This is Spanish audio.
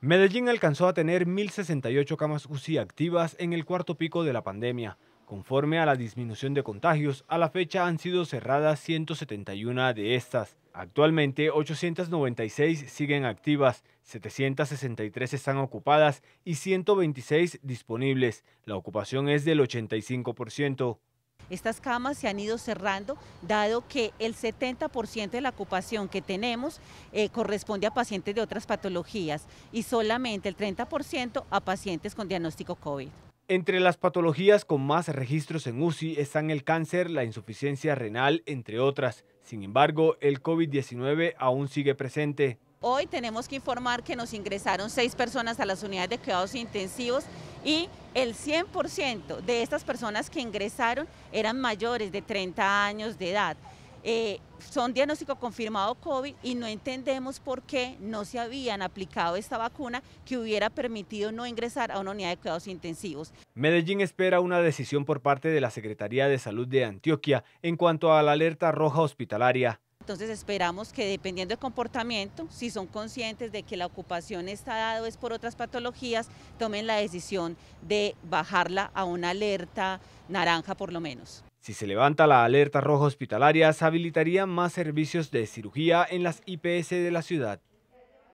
Medellín alcanzó a tener 1.068 camas UCI activas en el cuarto pico de la pandemia. Conforme a la disminución de contagios, a la fecha han sido cerradas 171 de estas. Actualmente 896 siguen activas, 763 están ocupadas y 126 disponibles. La ocupación es del 85%. Estas camas se han ido cerrando, dado que el 70% de la ocupación que tenemos eh, corresponde a pacientes de otras patologías y solamente el 30% a pacientes con diagnóstico COVID. Entre las patologías con más registros en UCI están el cáncer, la insuficiencia renal, entre otras. Sin embargo, el COVID-19 aún sigue presente. Hoy tenemos que informar que nos ingresaron seis personas a las unidades de cuidados intensivos y el 100% de estas personas que ingresaron eran mayores de 30 años de edad. Eh, son diagnóstico confirmado COVID y no entendemos por qué no se habían aplicado esta vacuna que hubiera permitido no ingresar a una unidad de cuidados intensivos. Medellín espera una decisión por parte de la Secretaría de Salud de Antioquia en cuanto a la alerta roja hospitalaria. Entonces esperamos que dependiendo del comportamiento, si son conscientes de que la ocupación está dada es por otras patologías, tomen la decisión de bajarla a una alerta naranja por lo menos. Si se levanta la alerta roja hospitalaria, se habilitarían más servicios de cirugía en las IPS de la ciudad.